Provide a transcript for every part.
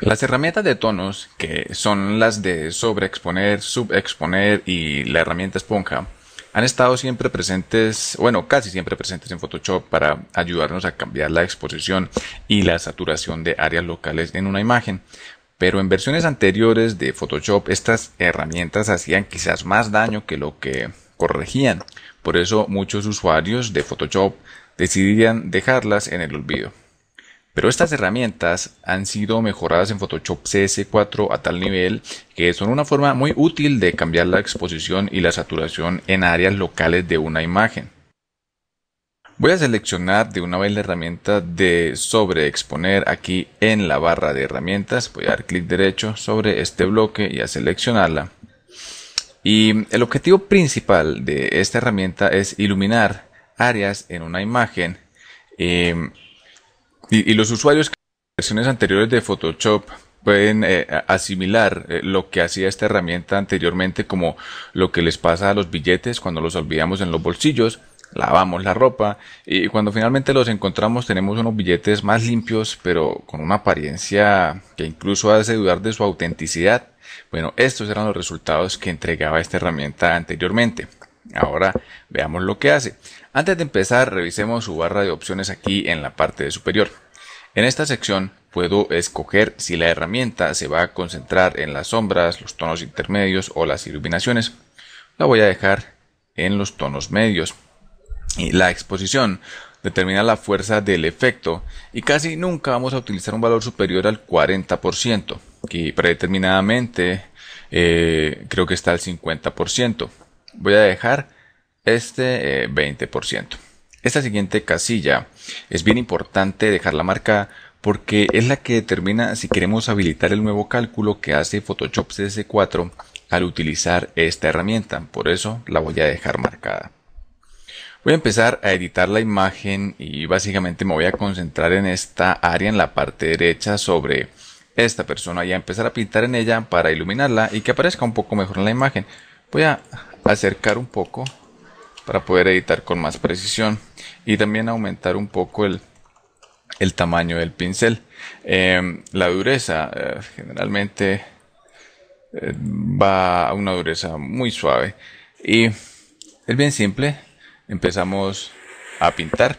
Las herramientas de tonos, que son las de sobreexponer, subexponer y la herramienta esponja, han estado siempre presentes, bueno, casi siempre presentes en Photoshop para ayudarnos a cambiar la exposición y la saturación de áreas locales en una imagen. Pero en versiones anteriores de Photoshop estas herramientas hacían quizás más daño que lo que corregían. Por eso muchos usuarios de Photoshop decidían dejarlas en el olvido. Pero estas herramientas han sido mejoradas en Photoshop CS4 a tal nivel que son una forma muy útil de cambiar la exposición y la saturación en áreas locales de una imagen. Voy a seleccionar de una vez la herramienta de sobreexponer aquí en la barra de herramientas. Voy a dar clic derecho sobre este bloque y a seleccionarla. Y el objetivo principal de esta herramienta es iluminar áreas en una imagen eh, y, los usuarios que versiones anteriores de Photoshop pueden eh, asimilar eh, lo que hacía esta herramienta anteriormente como lo que les pasa a los billetes cuando los olvidamos en los bolsillos, lavamos la ropa y cuando finalmente los encontramos tenemos unos billetes más limpios pero con una apariencia que incluso hace dudar de su autenticidad. Bueno, estos eran los resultados que entregaba esta herramienta anteriormente. Ahora veamos lo que hace. Antes de empezar, revisemos su barra de opciones aquí en la parte superior. En esta sección puedo escoger si la herramienta se va a concentrar en las sombras, los tonos intermedios o las iluminaciones. La voy a dejar en los tonos medios. Y la exposición determina la fuerza del efecto y casi nunca vamos a utilizar un valor superior al 40%, que predeterminadamente eh, creo que está al 50%. Voy a dejar este 20%. Eh, esta siguiente casilla es bien importante dejarla marcada porque es la que determina si queremos habilitar el nuevo cálculo que hace Photoshop CS4 al utilizar esta herramienta, por eso la voy a dejar marcada. Voy a empezar a editar la imagen y básicamente me voy a concentrar en esta área en la parte derecha sobre esta persona y a empezar a pintar en ella para iluminarla y que aparezca un poco mejor en la imagen. Voy a acercar un poco para poder editar con más precisión y también aumentar un poco el, tamaño del pincel. Eh, la dureza eh, generalmente eh, va a una dureza muy suave y es bien simple. Empezamos a pintar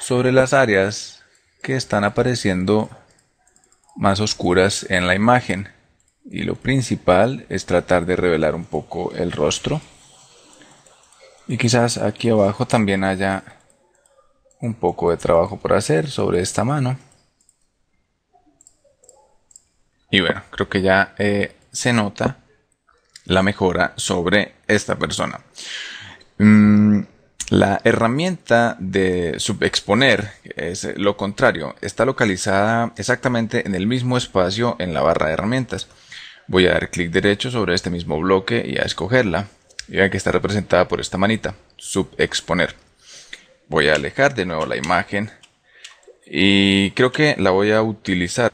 sobre las áreas que están apareciendo más oscuras en la imagen y lo principal es tratar de revelar un poco el rostro y quizás aquí abajo también haya un poco de trabajo por hacer sobre esta mano. Y bueno, creo que ya eh, se nota la mejora sobre esta persona. Mm, la herramienta de subexponer es lo contrario, está localizada exactamente en el mismo espacio en la barra de herramientas. Voy a dar clic derecho sobre este mismo bloque y a escogerla vean que está representada por esta manita, subexponer. Voy a alejar de nuevo la imagen y creo que la voy a utilizar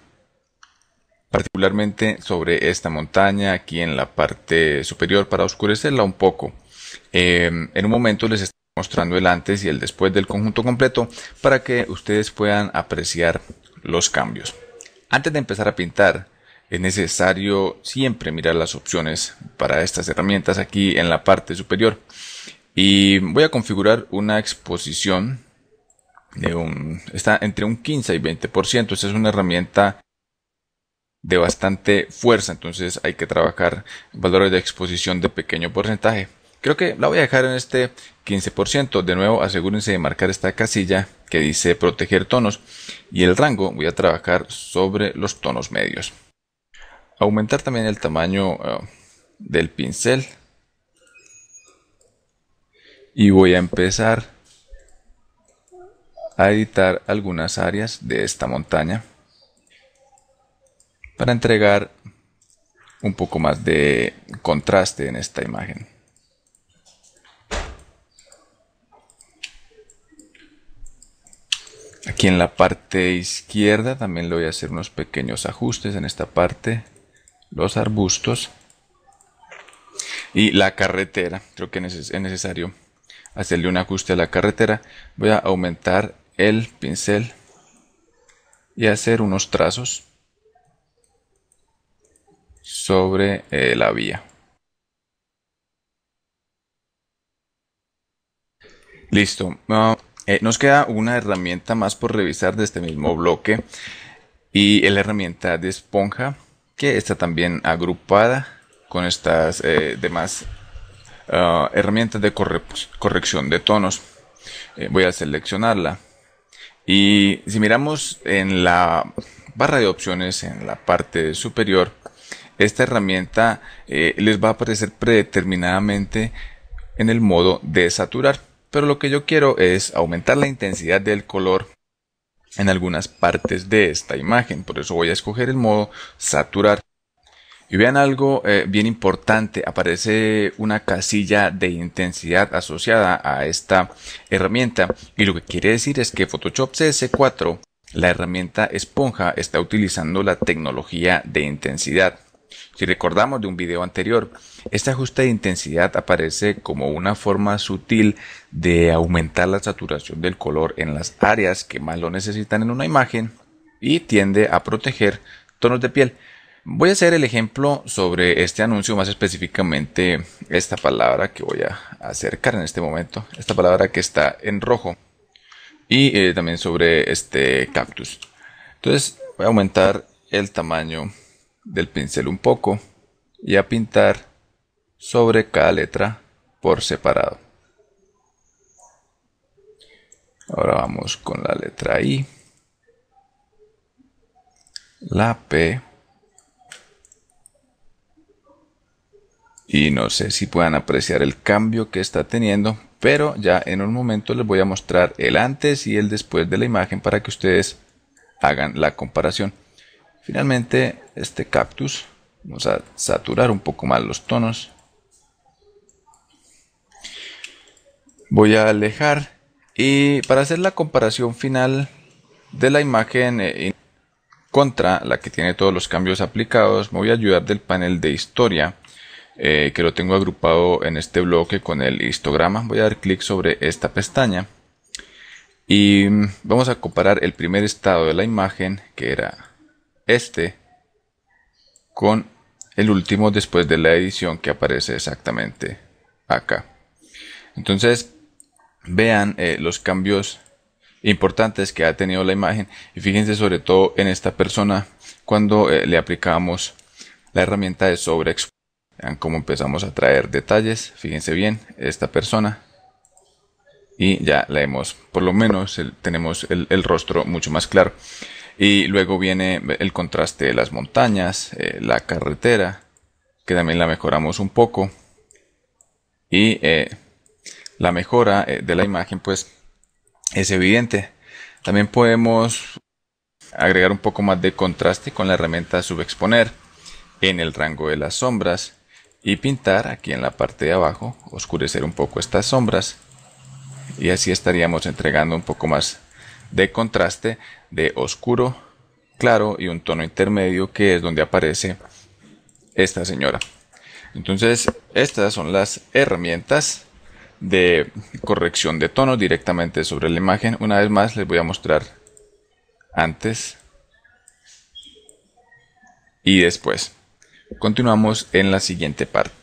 particularmente sobre esta montaña aquí en la parte superior para oscurecerla un poco. Em, en un momento les estoy mostrando el antes y el después del conjunto completo para que ustedes puedan apreciar los cambios. Antes de empezar a pintar, es necesario siempre mirar las opciones para estas herramientas aquí en la parte superior. Y voy a configurar una exposición de un, está entre un 15 y 20%. Esa es una herramienta de bastante fuerza, entonces hay que trabajar valores de exposición de pequeño porcentaje. Creo que la voy a dejar en este 15%. De nuevo, asegúrense de marcar esta casilla que dice proteger tonos y el rango voy a trabajar sobre los tonos medios aumentar también el tamaño eh, del pincel y voy a empezar a editar algunas áreas de esta montaña para entregar un poco más de contraste en esta imagen. Aquí en la parte izquierda también le voy a hacer unos pequeños ajustes en esta parte los arbustos y la carretera. Creo que es necesario hacerle un ajuste a la carretera. Voy a aumentar el pincel y hacer unos trazos sobre eh, la vía. Listo. Ah, eh, nos queda una herramienta más por revisar de este mismo bloque y la herramienta de esponja que está también agrupada con estas eh, demás ah, herramientas de corrección de tonos. Eh, voy a seleccionarla. Y si miramos en la barra de opciones, en la parte superior, esta herramienta eh, les va a aparecer predeterminadamente en el modo de saturar. Pero lo que yo quiero es aumentar la intensidad del color en algunas partes de esta imagen. Por eso voy a escoger el modo saturar. Y vean algo eh, bien importante, aparece una casilla de intensidad asociada a esta herramienta y lo que quiere decir es que Photoshop CS4, la herramienta esponja, está utilizando la tecnología de intensidad. Si recordamos de un video anterior, este ajuste de intensidad aparece como una forma sutil de aumentar la saturación del color en las áreas que más lo necesitan en una imagen y tiende a proteger tonos de piel. Voy a hacer el ejemplo sobre este anuncio, más específicamente esta palabra que voy a acercar en este momento, esta palabra que está en rojo y eh, también sobre este cactus. Entonces voy a aumentar el tamaño del pincel un poco y a pintar sobre cada letra por separado. Ahora vamos con la letra I, la P, y no sé si puedan apreciar el cambio que está teniendo, pero ya en un momento les voy a mostrar el antes y el después de la imagen para que ustedes hagan la comparación. Finalmente, este cactus, vamos a saturar un poco más los tonos. Voy a alejar y para hacer la comparación final de la imagen eh, contra la que tiene todos los cambios aplicados, me voy a ayudar del panel de historia eh, que lo tengo agrupado en este bloque con el histograma. Voy a dar clic sobre esta pestaña y mm, vamos a comparar el primer estado de la imagen que era este con el último después de la edición que aparece exactamente acá. Entonces, vean eh, los cambios importantes que ha tenido la imagen y fíjense sobre todo en esta persona cuando eh, le aplicamos la herramienta de sobreexposición. Vean cómo empezamos a traer detalles. Fíjense bien, esta persona. Y ya la hemos, por lo menos tenemos el rostro mucho más claro. Y luego viene el contraste de las montañas, eh, la carretera, que también la mejoramos un poco. Y eh, la mejora eh, de la imagen pues es evidente. También podemos agregar un poco más de contraste con la herramienta subexponer en el rango de las sombras y pintar aquí en la parte de abajo, oscurecer un poco estas sombras y así estaríamos entregando un poco más de contraste de oscuro, claro y un tono intermedio que es donde aparece esta señora. Entonces, estas son las herramientas de corrección de tono directamente sobre la imagen. Una vez más les voy a mostrar antes y después. Continuamos en la siguiente parte.